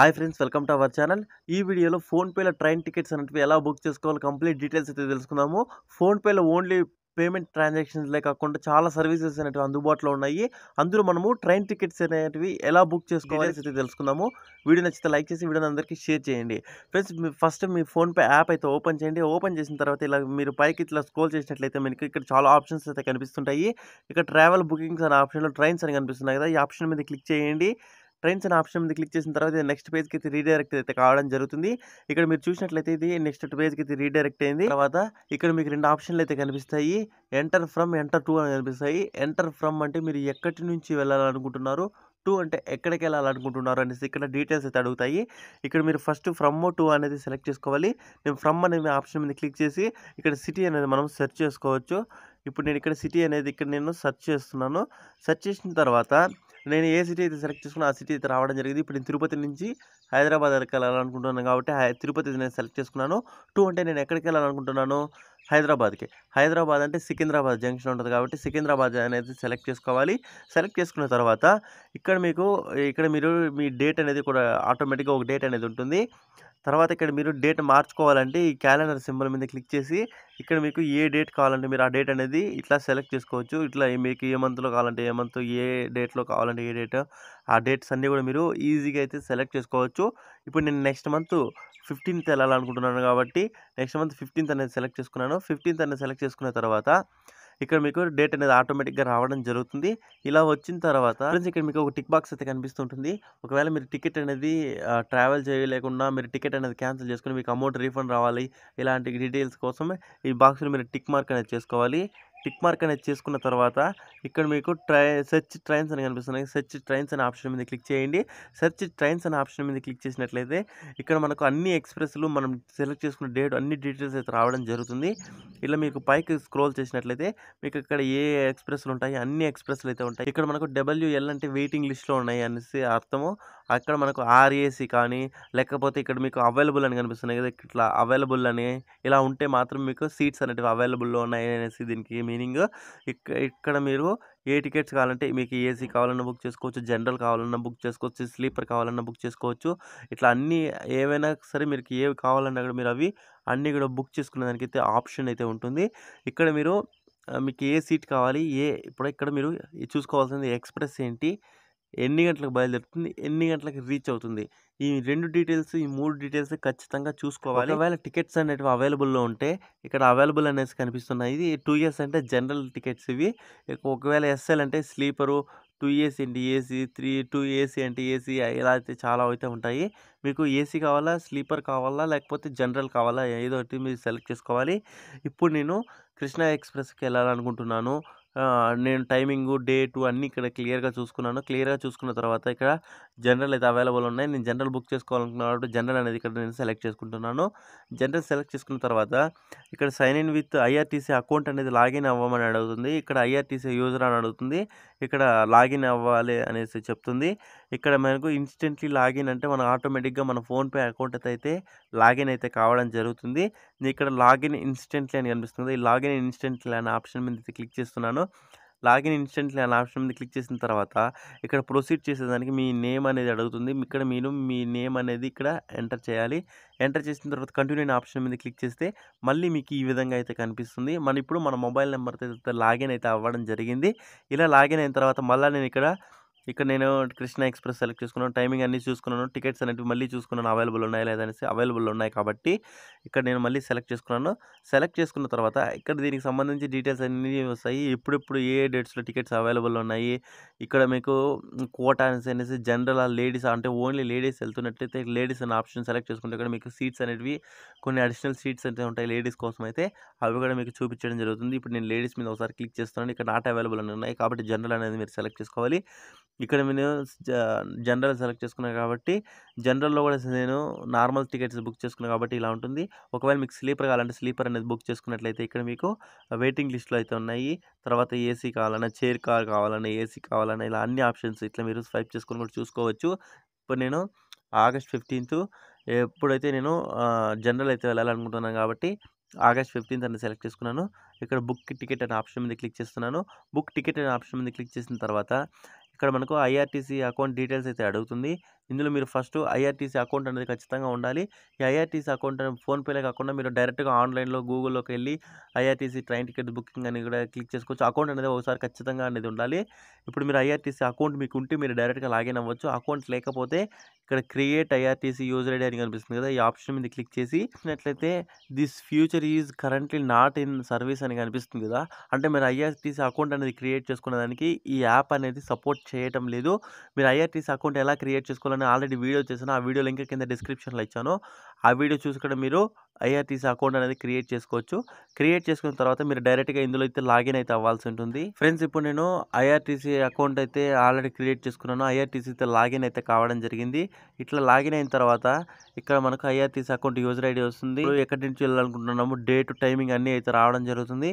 hi friends welcome to our channel ఈ వీడియోలో ఫోన్పేలో ట్రైన్ టికెట్స్ అనేవి ఎలా బుక్ చేసుకోవాలి కంప్లీట్ డీటెయిల్స్ అయితే తెలుసుకుందాము ఫోన్పేలో ఓన్లీ పేమెంట్ ట్రాన్సాక్షన్స్లే కాకుండా చాలా సర్వీసెస్ అనేవి అందుబాటులో ఉన్నాయి అందులో మనము ట్రైన్ టికెట్స్ అనేటివి ఎలా బుక్ చేసుకోవాలి అయితే తెలుసుకుందాము వీడియో నచ్చితే లైక్ చేసి వీడియోని అందరికీ షేర్ చేయండి ఫ్రెండ్స్ ఫస్ట్ మీ ఫోన్పే యాప్ అయితే ఓపెన్ చేయండి ఓపెన్ చేసిన తర్వాత ఇలా మీరు పైకి ఇట్లా స్క్రోల్ చేసినట్లయితే మీకు ఇక్కడ చాలా ఆప్షన్స్ అయితే కనిపిస్తుంటాయి ఇక్కడ ట్రావెల్ బుకింగ్స్ అనే ఆప్షన్లో ట్రైన్స్ అని కనిపిస్తున్నాయి కదా ఈ ఆప్షన్ మీద క్లిక్ చేయండి ట్రైన్స్ అనే ఆప్షన్ మీద క్లిక్ చేసిన తర్వాత నెక్స్ట్ పేజ్కి అయితే రీడైరెక్ట్ అయితే కావడం జరుగుతుంది ఇక్కడ మీరు చూసినట్లయితే ఇది నెక్స్ట్ పేజ్కి అయితే రీడైరెక్ట్ అయింది తర్వాత ఇక్కడ మీకు రెండు ఆప్షన్లు అయితే కనిపిస్తాయి ఎంటర్ ఫ్రమ్ ఎంటర్ టూ అని కనిపిస్తాయి ఎంటర్ ఫ్రమ్ అంటే మీరు ఎక్కడి నుంచి వెళ్ళాలనుకుంటున్నారు టూ అంటే ఎక్కడికి వెళ్ళాలనుకుంటున్నారు అనేసి ఇక్కడ డీటెయిల్స్ అయితే అడుగుతాయి ఇక్కడ మీరు ఫస్ట్ ఫ్రమ్ టూ అనేది సెలెక్ట్ చేసుకోవాలి మేము ఫ్రమ్ అనే ఆప్షన్ మీద క్లిక్ చేసి ఇక్కడ సిటీ అనేది మనం సెర్చ్ చేసుకోవచ్చు ఇప్పుడు నేను ఇక్కడ సిటీ అనేది ఇక్కడ నేను సెర్చ్ చేస్తున్నాను సెర్చ్ చేసిన తర్వాత నేను ఏ సిటీ అయితే సెలెక్ట్ చేసుకున్నా ఆ సిటీ అయితే రావడం జరిగింది ఇప్పుడు నేను తిరుపతి నుంచి హైదరాబాద్ వెళ్ళాలనుకుంటున్నాను కాబట్టి తిరుపతి నేను సెలెక్ట్ చేసుకున్నాను టూ అంటే నేను ఎక్కడికి వెళ్ళాలనుకుంటున్నాను హైదరాబాద్కి హైదరాబాద్ అంటే సికింద్రాబాద్ జంక్షన్ ఉంటుంది కాబట్టి సికింద్రాబాద్ అనేది సెలెక్ట్ చేసుకోవాలి సెలెక్ట్ చేసుకున్న తర్వాత ఇక్కడ మీకు ఇక్కడ మీరు మీ డేట్ అనేది కూడా ఆటోమేటిక్గా ఒక డేట్ అనేది ఉంటుంది తర్వాత ఇక్కడ మీరు డేట్ మార్చుకోవాలంటే ఈ క్యాలెండర్ సింబల్ మీద క్లిక్ చేసి ఇక్కడ మీకు ఏ డేట్ కావాలంటే మీరు ఆ డేట్ అనేది ఇట్లా సెలెక్ట్ చేసుకోవచ్చు ఇట్లా మీకు ఏ మంత్లో కావాలంటే ఏ మంత్ ఏ డేట్లో కావాలంటే ఏ డేట్ ఆ డేట్స్ అన్నీ కూడా మీరు ఈజీగా అయితే సెలెక్ట్ చేసుకోవచ్చు ఇప్పుడు నేను నెక్స్ట్ మంత్ ఫిఫ్టీన్త్ వెళ్ళాలనుకుంటున్నాను కాబట్టి నెక్స్ట్ మంత్ ఫిఫ్టీన్త్ అనేది సెలెక్ట్ చేసుకున్నాను ఫిఫ్టీన్త్ అనేది సెలెక్ట్ చేసుకున్న తర్వాత ఇక్కడ మీకు డేట్ అనేది ఆటోమేటిక్గా రావడం జరుగుతుంది ఇలా వచ్చిన తర్వాత ఫ్రెండ్స్ ఇక్కడ మీకు ఒక టిక్ బాక్స్ అయితే కనిపిస్తుంటుంది ఒకవేళ మీరు టికెట్ అనేది ట్రావెల్ చేయలేకుండా మీరు టికెట్ అనేది క్యాన్సిల్ చేసుకుని మీకు అమౌంట్ రీఫండ్ రావాలి ఇలాంటి డీటెయిల్స్ కోసం ఈ బాక్స్లో మీరు టిక్ మార్క్ అనేది చేసుకోవాలి టిక్ మార్క్ అనేది చేసుకున్న తర్వాత ఇక్కడ మీకు ట్రై సెర్చ్ ట్రైన్స్ అని కనిపిస్తున్నాయి సెర్చ్ ట్రైన్స్ అనే ఆప్షన్ మీద క్లిక్ చేయండి సెర్చ్ ట్రైన్స్ అనే ఆప్షన్ మీద క్లిక్ చేసినట్లయితే ఇక్కడ మనకు అన్ని ఎక్స్ప్రెస్లు మనం సెలెక్ట్ చేసుకున్న డేట్ అన్ని డీటెయిల్స్ అయితే రావడం జరుగుతుంది ఇలా మీకు పైకి స్క్రోల్ చేసినట్లయితే మీకు ఇక్కడ ఏ ఎక్స్ప్రెస్లు ఉంటాయి అన్ని ఎక్స్ప్రెస్లు అయితే ఉంటాయి ఇక్కడ మనకు డబ్ల్యూఎల్ అంటే వెయిటింగ్ లిస్ట్లో ఉన్నాయి అనేసి అర్థము అక్కడ మనకు ఆర్ఏసీ కానీ లేకపోతే ఇక్కడ మీకు అవైలబుల్ అని కనిపిస్తున్నాయి కదా ఇట్లా అవైలబుల్ అని ఇలా ఉంటే మాత్రం మీకు సీట్స్ అనేటివి అవైలబుల్లో ఉన్నాయి అనేసి దీనికి మీనింగ్ ఇక్కడ మీరు ఏ టికెట్స్ కావాలంటే మీకు ఏసీ కావాలన్నా బుక్ చేసుకోవచ్చు జనరల్ కావాలన్నా బుక్ చేసుకోవచ్చు స్లీపర్ కావాలన్నా బుక్ చేసుకోవచ్చు ఇట్లా అన్నీ ఏవైనా సరే మీరు ఏవి కావాలన్నా కూడా మీరు అవి అన్నీ కూడా బుక్ చేసుకునే దానికైతే ఆప్షన్ అయితే ఉంటుంది ఇక్కడ మీరు మీకు ఏ సీట్ కావాలి ఏ ఇప్పుడు ఇక్కడ మీరు చూసుకోవాల్సింది ఎక్స్ప్రెస్ ఏంటి ఎన్ని గంటలకు బయలుదేరుతుంది ఎన్ని గంటలకు రీచ్ అవుతుంది ఈ రెండు డీటెయిల్స్ ఈ మూడు డీటెయిల్స్ ఖచ్చితంగా చూసుకోవాలి ఒకవేళ టికెట్స్ అనేటివి అవైలబుల్లో ఉంటే ఇక్కడ అవైలబుల్ అనేసి కనిపిస్తున్నాయి ఇది టూ ఇయర్స్ అంటే జనరల్ టికెట్స్ ఇవి ఒకవేళ ఎస్ఎల్ అంటే స్లీపరు టూ ఏసీ అంటే ఏసీ త్రీ టూ ఏసీ అంటే ఏసీ ఇలా అయితే చాలా అయితే ఉంటాయి మీకు ఏసీ కావాలా స్లీపర్ కావాలా లేకపోతే జనరల్ కావాలా ఏదో ఒకటి మీరు సెలెక్ట్ చేసుకోవాలి ఇప్పుడు నేను కృష్ణా ఎక్స్ప్రెస్కి వెళ్ళాలనుకుంటున్నాను నేను టైమింగు డేటు అన్నీ ఇక్కడ క్లియర్గా చూసుకున్నాను క్లియర్గా చూసుకున్న తర్వాత ఇక్కడ జనరల్ అయితే అవైలబుల్ ఉన్నాయి నేను జనరల్ బుక్ చేసుకోవాలనుకున్నాను జనరల్ అనేది ఇక్కడ నేను సెలెక్ట్ చేసుకుంటున్నాను జనరల్ సెలెక్ట్ చేసుకున్న తర్వాత ఇక్కడ sign in with IRCTC account అనేది లాగిన్ అవ్వమని అడుగుతుంది ఇక్కడ ఐఆర్టీసీ యూజర్ అని అడుగుతుంది ఇక్కడ లాగిన్ అవ్వాలి అనేసి చెప్తుంది ఇక్కడ మనకు ఇన్స్టెంట్లీ లాగిన్ అంటే మన ఆటోమేటిక్గా మన ఫోన్పే అకౌంట్ అయితే లాగిన్ అయితే కావడం జరుగుతుంది ఇక్కడ లాగిన్ ఇన్స్టెంట్లీ అని కనిపిస్తుంది ఈ లాగిన్ ఇన్స్టెంట్లీ అనే ఆప్షన్ మీద క్లిక్ చేస్తున్నాను లాగిన్ ఇన్స్టెంట్లీ అనే ఆప్షన్ మీద క్లిక్ చేసిన తర్వాత ఇక్కడ ప్రొసీడ్ చేసేదానికి మీ నేమ్ అనేది అడుగుతుంది ఇక్కడ మీరు మీ నేమ్ అనేది ఇక్కడ ఎంటర్ చేయాలి ఎంటర్ చేసిన తర్వాత కంటిన్యూ అనే ఆప్షన్ మీద క్లిక్ చేస్తే మళ్ళీ మీకు ఈ విధంగా అయితే కనిపిస్తుంది మన ఇప్పుడు మన మొబైల్ నెంబర్తో లాగిన్ అయితే అవ్వడం జరిగింది ఇలా లాగిన్ అయిన తర్వాత మళ్ళీ నేను ఇక్కడ ఇక్కడ నేను కృష్ణ ఎక్స్ప్రెస్ సెలెక్ట్ చేసుకున్నాను టైమింగ్ అన్నీ చూసుకున్నాను టికెట్స్ అనేవి మళ్ళీ చూసుకున్నాను అవైలబుల్ ఉన్నాయా లేదనేసి అవైలబుల్ ఉన్నాయి కాబట్టి ఇక్కడ నేను మళ్ళీ సెలెక్ట్ చేసుకున్నాను సెలెక్ట్ చేసుకున్న తర్వాత ఇక్కడ దీనికి సంబంధించి డీటెయిల్స్ అన్నీ వస్తాయి ఇప్పుడిప్పుడు ఏ డేట్స్లో టికెట్స్ అవైలబుల్ ఉన్నాయి ఇక్కడ మీకు కోట అనేసి జనరల్ లేడీస్ అంటే ఓన్లీ లేడీస్ వెళ్తున్నట్లయితే లేడీస్ అనే ఆప్షన్ సెలెక్ట్ చేసుకుంటే ఇక్కడ మీకు సీట్స్ అనేవి కొన్ని అడిషనల్ సీట్స్ అయితే ఉంటాయి లేడీస్ కోసం అయితే అవి కూడా మీకు చూపించడం జరుగుతుంది ఇప్పుడు నేను లేడీస్ మీద ఒకసారి క్లిక్ చేస్తున్నాను ఇక్కడ నాట్ అవైలబుల్ అని ఉన్నాయి కాబట్టి జనరల్ అనేది మీరు సెలెక్ట్ చేసుకోవాలి ఇక్కడ నేను జనరల్ సెలెక్ట్ చేసుకున్నాను కాబట్టి జనరల్లో కూడా నేను నార్మల్ టికెట్స్ బుక్ చేసుకున్నాను కాబట్టి ఇలా ఉంటుంది ఒకవేళ మీకు స్లీపర్ కావాలంటే స్లీపర్ అనేది బుక్ చేసుకున్నట్లయితే ఇక్కడ మీకు వెయిటింగ్ లిస్టులో అయితే ఉన్నాయి తర్వాత ఏసీ కావాలన్నా చైర్ కార్ కావాలన్నా ఏసీ కావాలన్నా ఇలా అన్ని ఆప్షన్స్ ఇట్లా మీరు స్వైప్ చేసుకొని కూడా చూసుకోవచ్చు ఇప్పుడు నేను ఆగస్ట్ ఫిఫ్టీన్త్ ఎప్పుడైతే నేను జనరల్ అయితే వెళ్ళాలనుకుంటున్నాను కాబట్టి ఆగస్ట్ ఫిఫ్టీన్త్ అని సెలెక్ట్ చేసుకున్నాను ఇక్కడ బుక్ టికెట్ అనే ఆప్షన్ మీద క్లిక్ చేస్తున్నాను బుక్ టికెట్ అనే ఆప్షన్ మీద క్లిక్ చేసిన తర్వాత ఇక్కడ మనకు ఐఆర్టీసీ అకౌంట్ డీటెయిల్స్ అయితే అడుగుతుంది ఇందులో మీరు ఫస్ట్ ఐఆర్టీసీ అకౌంట్ అనేది ఖచ్చితంగా ఉండాలి ఈ ఐఆర్టీసీ అకౌంట్ ఫోన్పేలే కాకుండా మీరు డైరెక్ట్గా ఆన్లైన్లో గూగుల్లోకి వెళ్ళి ఐఆర్టీసీ ట్రైన్ టికెట్ బుకింగ్ అని కూడా క్లిక్ చేసుకోవచ్చు అకౌంట్ అనేది ఒకసారి ఖచ్చితంగా అనేది ఉండాలి ఇప్పుడు మీరు ఐఆర్టీసీ అకౌంట్ మీకు ఉంటే మీరు డైరెక్ట్గా లాగిన్ అవ్వచ్చు అకౌంట్ లేకపోతే ఇక్కడ క్రియేట్ ఐఆర్టీసీ యూజర్ ఐడి అని కనిపిస్తుంది కదా ఈ ఆప్షన్ మీద క్లిక్ చేసి నట్లయితే this feature is currently not in service అని కనిపిస్తుంది కదా అంటే మీరు ఐఆర్టీసీ అకౌంట్ అనేది క్రియేట్ చేసుకునే దానికి ఈ యాప్ అనేది సపోర్ట్ చేయటం లేదు మీరు ఐఆర్టీసీ అకౌంట్ ఎలా క్రియేట్ చేసుకోవాలని ఆల్రెడీ వీడియో చేశాను ఆ వీడియో లింక్ కింద డిస్క్రిప్షన్లో ఇచ్చాను ఆ వీడియో చూసుకుంటే మీరు ఐఆర్టీసీ అకౌంట్ అనేది క్రియేట్ చేసుకోవచ్చు క్రియేట్ చేసుకున్న తర్వాత మీరు డైరెక్ట్గా ఇందులో అయితే లాగిన్ అయితే అవ్వాల్సి ఉంటుంది ఫ్రెండ్స్ ఇప్పుడు నేను ఐఆర్టీసీ అకౌంట్ అయితే ఆల్రెడీ క్రియేట్ చేసుకున్నాను ఐఆర్టీసీ అయితే లాగిన్ అయితే కావడం జరిగింది ఇట్లా లాగిన్ అయిన తర్వాత ఇక్కడ మనకు ఐఆర్టీసీ అకౌంట్ యూజర్ ఐడి వస్తుంది ఎక్కడి నుంచి వెళ్ళాలనుకుంటున్నాము డేట్ టైమింగ్ అన్నీ అయితే రావడం జరుగుతుంది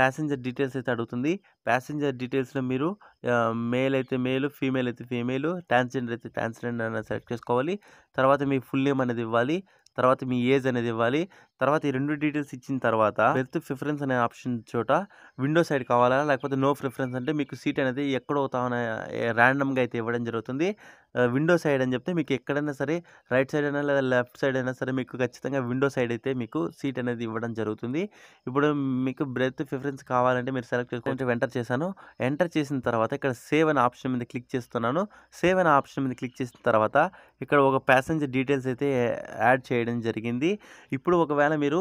ప్యాసింజర్ డీటెయిల్స్ అయితే అడుగుతుంది ప్యాసింజర్ డీటెయిల్స్లో మీరు మేల్ అయితే మేలు ఫీమేల్ అయితే ఫీమేలు ట్రాన్స్జెండర్ అయితే ట్రాన్స్జెండర్ అనేది సెలెక్ట్ చేసుకోవాలి తర్వాత మీ ఫుల్ నేమ్ అనేది ఇవ్వాలి తర్వాత మీ ఏజ్ అనేది ఇవ్వాలి తర్వాత ఈ రెండు డీటెయిల్స్ ఇచ్చిన తర్వాత బెర్త్ ప్రిఫరెన్స్ అనే ఆప్షన్ చోట విండో సైడ్ కావాలా లేకపోతే నో ప్రిఫరెన్స్ అంటే మీకు సీట్ అనేది ఎక్కడ అవుతామని ర్యాండమ్గా అయితే ఇవ్వడం జరుగుతుంది విండో సైడ్ అని చెప్తే మీకు ఎక్కడైనా సరే రైట్ సైడ్ అయినా లేదా లెఫ్ట్ సైడ్ అయినా సరే మీకు ఖచ్చితంగా విండో సైడ్ అయితే మీకు సీట్ అనేది ఇవ్వడం జరుగుతుంది ఇప్పుడు మీకు బ్రెత్ ప్రిఫరెన్స్ కావాలంటే మీరు సెలెక్ట్ చేసుకుంటే ఎంటర్ చేశాను ఎంటర్ చేసిన తర్వాత ఇక్కడ సేవ్ అనే ఆప్షన్ మీద క్లిక్ చేస్తున్నాను సేవ్ అనే ఆప్షన్ మీద క్లిక్ చేసిన తర్వాత ఇక్కడ ఒక ప్యాసింజర్ డీటెయిల్స్ అయితే యాడ్ చేయడం జరిగింది ఇప్పుడు ఒకవేళ ఒకవేళ మీరు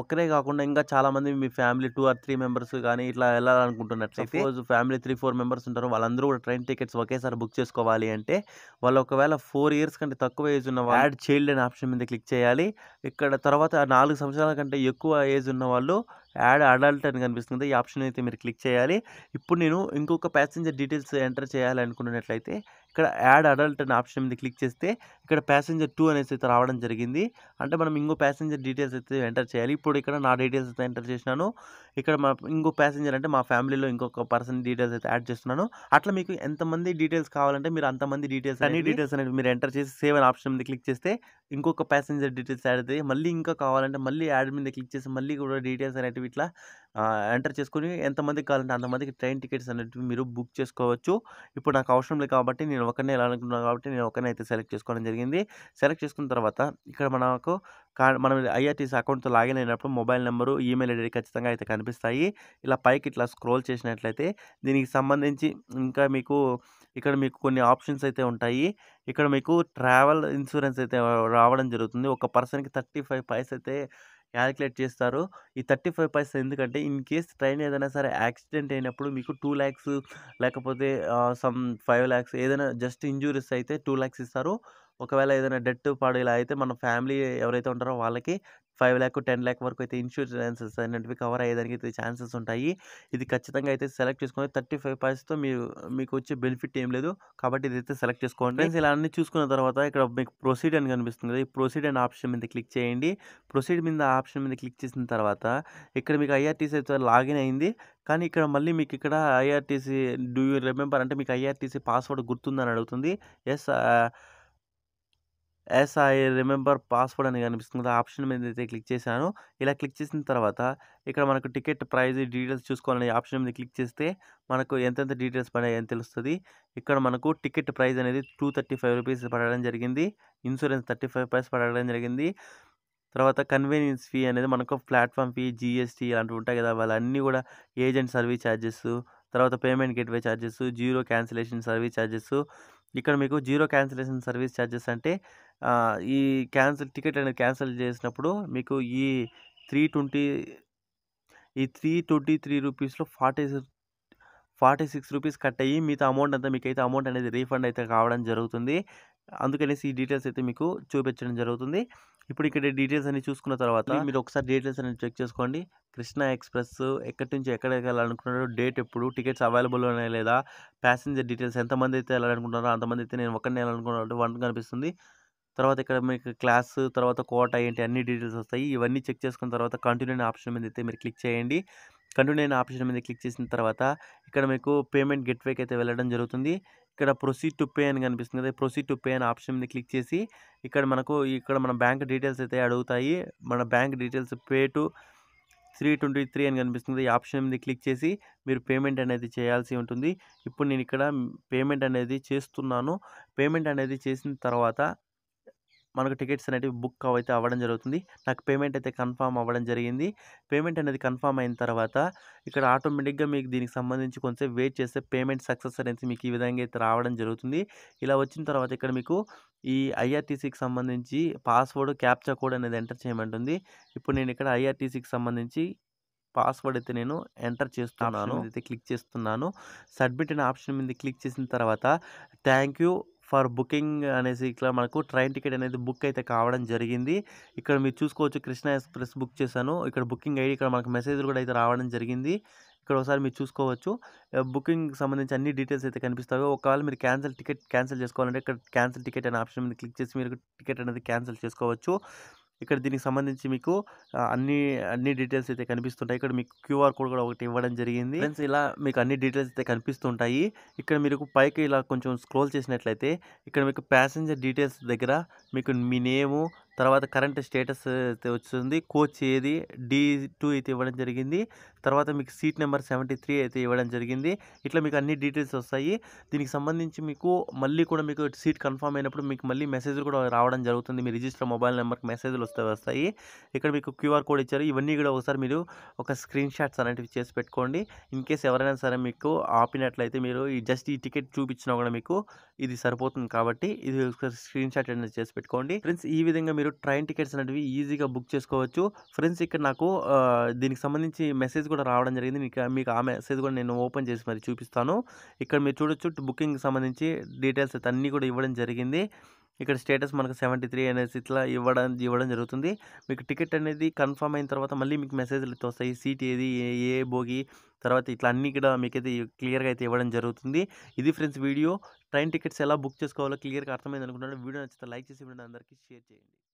ఒక్కరే కాకుండా ఇంకా చాలామంది మీ family two or three members కానీ ఇట్లా వెళ్ళాలనుకుంటున్నట్లయితే రోజు ఫ్యామిలీ త్రీ ఫోర్ మెంబర్స్ ఉంటారు వాళ్ళందరూ కూడా ట్రైన్ టికెట్స్ ఒకేసారి బుక్ చేసుకోవాలి అంటే వాళ్ళు ఒకవేళ ఫోర్ ఇయర్స్ కంటే తక్కువ ఏజ్ ఉన్న యాడ్ చైల్డ్ అనే ఆప్షన్ మీద క్లిక్ చేయాలి ఇక్కడ తర్వాత నాలుగు సంవత్సరాల కంటే ఎక్కువ ఏజ్ ఉన్న వాళ్ళు యాడ్ అడల్ట్ అని కనిపిస్తుంది ఈ ఆప్షన్ అయితే మీరు క్లిక్ చేయాలి ఇప్పుడు నేను ఇంకొక ప్యాసింజర్ డీటెయిల్స్ ఎంటర్ చేయాలనుకున్నట్లయితే ఇక్కడ యాడ్ అడల్ట్ అనే ఆప్షన్ మీద క్లిక్ చేస్తే ఇక్కడ ప్యాసింజర్ టూ అనేసి అయితే రావడం జరిగింది అంటే మనం ఇంకో ప్యాసింజర్ డీటెయిల్స్ అయితే ఎంటర్ చేయాలి ఇప్పుడు ఇక్కడ నా డీటెయిల్స్ అయితే ఎంటర్ చేసినాను ఇక్కడ మా ఇంకో ప్యాసింజర్ అంటే మా ఫ్యామిలీలో ఇంకొక పర్సన్ డీటెయిల్స్ అయితే యాడ్ చేస్తున్నాను అట్లా మీకు ఎంతమంది డీటెయిల్స్ కావాలంటే మీరు అంతమంది డీటెయిల్స్ అన్ని డీటెయిల్స్ అనేవి మీరు ఎంటర్ చేసి సేవ్ అనే ఆప్షన్ మీద క్లిక్ చేస్తే ఇంకొక ప్యాసింజర్ డీటెయిల్స్ యాడ్ అవుతాయి మళ్ళీ ఇంకా కావాలంటే మళ్ళీ యాడ్ మీద క్లిక్ చేసి మళ్ళీ కూడా డీటెయిల్స్ అనేటివి ఇట్లా ఎంటర్ చేసుకుని ఎంతమందికి కావాలంటే అంతమందికి ట్రైన్ టికెట్స్ అనేటివి మీరు బుక్ చేసుకోవచ్చు ఇప్పుడు నాకు అవసరం లేదు కాబట్టి నేను ఒకరినే వెళ్ళాలనుకున్నాను కాబట్టి నేను ఒకరినే అయితే సెలెక్ట్ చేసుకోవడం జరిగింది సెలెక్ట్ చేసుకున్న తర్వాత ఇక్కడ మనకు మనం ఐఆర్టీసీ అకౌంట్తో లాగిన్ అయినప్పుడు మొబైల్ నెంబరు ఈమెయిల్ ఐడి ఖచ్చితంగా అయితే కనిపిస్తాయి ఇలా పైకి ఇట్లా స్క్రోల్ చేసినట్లయితే దీనికి సంబంధించి ఇంకా మీకు ఇక్కడ మీకు కొన్ని ఆప్షన్స్ అయితే ఉంటాయి ఇక్కడ మీకు ట్రావెల్ ఇన్సూరెన్స్ అయితే రావడం జరుగుతుంది ఒక పర్సన్కి థర్టీ ఫైవ్ పైస్ అయితే క్యాలిక్యులేట్ చేస్తారు ఈ థర్టీ ఫైవ్ పైసా ఎందుకంటే ఇన్ కేస్ ట్రైన్ ఏదైనా సరే యాక్సిడెంట్ అయినప్పుడు మీకు టూ ల్యాక్స్ లేకపోతే సమ్ ఫైవ్ ల్యాక్స్ ఏదైనా జస్ట్ ఇంజూరీస్ అయితే టూ ల్యాక్స్ ఇస్తారు ఒకవేళ ఏదైనా డెట్ పాడు ఇలా అయితే మన ఫ్యామిలీ ఎవరైతే ఉంటారో వాళ్ళకి ఫైవ్ ల్యాక్ టెన్ ల్యాక్ వరకు అయితే ఇన్సూరెన్సెస్ అనేటివి కవర్ అయ్యేదానికి అయితే ఛాన్సెస్ ఉంటాయి ఇది ఖచ్చితంగా అయితే సెలెక్ట్ చేసుకోండి థర్టీ ఫైవ్ పర్సెంట్తో మీరు మీకు వచ్చే బెనిఫిట్ ఏం లేదు కాబట్టి ఇది అయితే సెలెక్ట్ చేసుకోండి ఇలా అన్ని చూసుకున్న తర్వాత ఇక్కడ మీకు ప్రొసీడ్ అని కనిపిస్తుంది కదా ఈ ప్రొసీడ్ అండ్ ఆప్షన్ మీద క్లిక్ చేయండి ప్రొసీడ్ మీద ఆప్షన్ మీద క్లిక్ చేసిన తర్వాత ఇక్కడ మీకు ఐఆర్టీసీ అయితే లాగిన్ అయింది కానీ ఇక్కడ మళ్ళీ మీకు ఇక్కడ ఐఆర్టీసీ డూ యూ రిమెంబర్ అంటే మీకు ఐఆర్టీసీ పాస్వర్డ్ గుర్తుందని అడుగుతుంది yes yes I remember password అని కనిపిస్తుంది కదా ఆప్షన్ మీద అయితే క్లిక్ చేశాను ఇలా క్లిక్ చేసిన తర్వాత ఇక్కడ మనకు టికెట్ ప్రైజ్ డీటెయిల్స్ చూసుకోవాలనే ఆప్షన్ మీద క్లిక్ చేస్తే మనకు ఎంతెంత డీటెయిల్స్ అని తెలుస్తుంది ఇక్కడ మనకు టికెట్ ప్రైజ్ అనేది టూ థర్టీ ఫైవ్ రూపీస్ పడడం జరిగింది ఇన్సూరెన్స్ థర్టీ ఫైవ్ రూపీస్ పడడం జరిగింది తర్వాత కన్వీనియన్స్ ఫీ అనేది మనకు ప్లాట్ఫామ్ ఫీ జీఎస్టీ ఇలాంటివి ఉంటాయి కదా వాళ్ళన్నీ కూడా ఏజెంట్ సర్వీస్ ఛార్జెస్ తర్వాత payment gateway charges zero cancellation service charges ఇక్కడ మీకు జీరో క్యాన్సిలేషన్ సర్వీస్ ఛార్జెస్ అంటే ఈ క్యాన్సిల్ టికెట్ అనేది క్యాన్సిల్ చేసినప్పుడు మీకు ఈ త్రీ ట్వంటీ ఈ త్రీ ట్వంటీ త్రీ రూపీస్లో forty forty six rupees cut అయ్యి మిగతా అమౌంట్ అంతా మీకు అయితే అమౌంట్ అనేది రీఫండ్ అయితే కావడం జరుగుతుంది అందుకనేసి ఈ డీటెయిల్స్ అయితే మీకు చూపించడం జరుగుతుంది ఇప్పుడు ఇక్కడ డీటెయిల్స్ అన్ని చూసుకున్న తర్వాత మీరు ఒకసారి డీటెయిల్స్ అనేది చెక్ చేసుకోండి కృష్ణా ఎక్స్ప్రెస్ ఎక్కడి నుంచి ఎక్కడికి వెళ్ళాలనుకున్నారో డేట్ ఎప్పుడు టికెట్స్ అవైలబుల్ ఉన్నాయి లేదా ప్యాసింజర్ డీటెయిల్స్ ఎంతమంది అయితే వెళ్ళాలనుకుంటున్నారో అంతమంది అయితే నేను ఒక్కడిని వెళ్ళాలనుకున్నట్టు వన్ కనిపిస్తుంది తర్వాత ఇక్కడ మీకు క్లాస్ తర్వాత కోట ఏంటి అన్ని డీటెయిల్స్ వస్తాయి ఇవన్నీ చెక్ చేసుకున్న తర్వాత కంటిన్యూ అనే ఆప్షన్ మీద అయితే మీరు క్లిక్ చేయండి కంటిన్యూ అయిన ఆప్షన్ మీద క్లిక్ చేసిన తర్వాత ఇక్కడ మీకు పేమెంట్ గెట్వేకి అయితే వెళ్ళడం జరుగుతుంది ఇక్కడ ప్రొసీడ్ టు పే అని కనిపిస్తుంది కదా ప్రొసీడ్ టు పే అనే ఆప్షన్ మీద క్లిక్ చేసి ఇక్కడ మనకు ఇక్కడ మన బ్యాంక్ డీటెయిల్స్ అయితే అడుగుతాయి మన bank details pay to three twenty three అని కనిపిస్తుంది ఈ ఆప్షన్ మీద క్లిక్ చేసి మీరు పేమెంట్ అనేది చేయాల్సి ఉంటుంది ఇప్పుడు నేను ఇక్కడ పేమెంట్ అనేది చేస్తున్నాను పేమెంట్ అనేది చేసిన తర్వాత మనకు టికెట్స్ అనేవి బుక్ అయితే అవ్వడం జరుగుతుంది నాకు పేమెంట్ అయితే కన్ఫామ్ అవ్వడం జరిగింది పేమెంట్ అనేది కన్ఫామ్ అయిన తర్వాత ఇక్కడ ఆటోమేటిక్గా మీకు దీనికి సంబంధించి కొంచెం వెయిట్ చేస్తే పేమెంట్ సక్సెస్ అనేది మీకు ఈ విధంగా అయితే రావడం జరుగుతుంది ఇలా వచ్చిన తర్వాత ఇక్కడ మీకు ఈ ఐఆర్టీసీకి సంబంధించి పాస్వర్డ్ క్యాప్చా కోడ్ అనేది ఎంటర్ చేయమంటుంది ఇప్పుడు నేను ఇక్కడ ఐఆర్టీసీకి సంబంధించి పాస్వర్డ్ అయితే నేను ఎంటర్ చేస్తున్నాను అయితే క్లిక్ చేస్తున్నాను సబ్మిట్ అనే ఆప్షన్ మీద క్లిక్ చేసిన తర్వాత థ్యాంక్ యూ ఫర్ బుకింగ్ అనేసి ఇట్లా మనకు ట్రైన్ టికెట్ అనేది బుక్ అయితే కావడం జరిగింది ఇక్కడ మీరు చూసుకోవచ్చు కృష్ణ ఎక్స్ప్రెస్ బుక్ చేశాను ఇక్కడ బుకింగ్ ఐడి ఇక్కడ మనకు మెసేజ్లు కూడా అయితే రావడం జరిగింది ఇక్కడ ఒకసారి మీరు చూసుకోవచ్చు బుకింగ్ సంబంధించి అన్ని డీటెయిల్స్ అయితే కనిపిస్తాయి ఒకవేళ మీరు క్యాన్సిల్ టికెట్ క్యాన్సిల్ చేసుకోవాలంటే ఇక్కడ క్యాన్సిల్ టికెట్ అనే ఆప్షన్ మీద క్లిక్ చేసి మీరు టికెట్ అనేది క్యాన్సిల్ చేసుకోవచ్చు ఇక్కడ దీనికి సంబంధించి మీకు అన్ని అన్ని డీటెయిల్స్ అయితే కనిపిస్తుంటాయి ఇక్కడ మీకు క్యూఆర్ కోడ్ కూడా ఒకటి ఇవ్వడం జరిగింది ఫ్రెండ్స్ ఇలా మీకు అన్ని డీటెయిల్స్ అయితే కనిపిస్తుంటాయి ఇక్కడ మీరు పైకి ఇలా కొంచెం స్క్రోల్ చేసినట్లయితే ఇక్కడ మీకు ప్యాసింజర్ డీటెయిల్స్ దగ్గర మీకు మీ నేము తర్వాత కరెంట్ స్టేటస్ అయితే వస్తుంది కోచ్ ఏది డి టూ అయితే ఇవ్వడం జరిగింది తర్వాత మీకు సీట్ నెంబర్ సెవెంటీ త్రీ అయితే ఇవ్వడం జరిగింది ఇట్లా మీకు అన్ని డీటెయిల్స్ వస్తాయి దీనికి సంబంధించి మీకు మళ్ళీ కూడా మీకు సీట్ కన్ఫామ్ అయినప్పుడు మీకు మళ్ళీ మెసేజ్లు కూడా రావడం జరుగుతుంది మీ రిజిస్టర్ మొబైల్ నెంబర్కి మెసేజ్లు వస్తే వస్తాయి ఇక్కడ మీకు క్యూఆర్ కోడ్ ఇచ్చారు ఇవన్నీ కూడా ఒకసారి మీరు ఒక స్క్రీన్ షాట్స్ అనేటివి చేసి పెట్టుకోండి ఇన్ కేస్ ఎవరైనా సరే మీకు ఆపినట్లయితే మీరు జస్ట్ ఈ టికెట్ చూపించినా కూడా మీకు ఇది సరిపోతుంది కాబట్టి ఇది స్క్రీన్ షాట్ అనేది చేసి పెట్టుకోండి ఫ్రెండ్స్ ఈ విధంగా మీరు ట్రైన్ టికెట్స్ అనేవి ఈజీగా బుక్ చేసుకోవచ్చు ఫ్రెండ్స్ ఇక్కడ నాకు దీనికి సంబంధించి మెసేజ్ కూడా రావడం జరిగింది మీకు మీకు ఆ మెసేజ్ కూడా నేను ఓపెన్ చేసి మరి చూపిస్తాను ఇక్కడ మీరు చూడొచ్చు బుకింగ్ సంబంధించి డీటెయిల్స్ అయితే అన్నీ కూడా ఇవ్వడం జరిగింది ఇక్కడ స్టేటస్ మనకు సెవెంటీ త్రీ అనేసి ఇట్లా ఇవ్వడం ఇవ్వడం జరుగుతుంది మీకు టికెట్ అనేది కన్ఫర్మ్ అయిన తర్వాత మళ్ళీ మీకు మెసేజ్లు వస్తాయి సీట్ ఏది ఏ బోగి తర్వాత ఇట్లా అన్నీ కూడా మీకైతే క్లియర్గా అయితే ఇవ్వడం జరుగుతుంది ఇది ఫ్రెండ్స్ వీడియో ట్రైన్ టికెట్స్ ఎలా బుక్ చేసుకోవాలో క్లియర్గా అర్థమైంది అనుకుంటున్నాను వీడియో నచ్చితే లైక్ చేసి వీడియో అందరికీ షేర్ చేయండి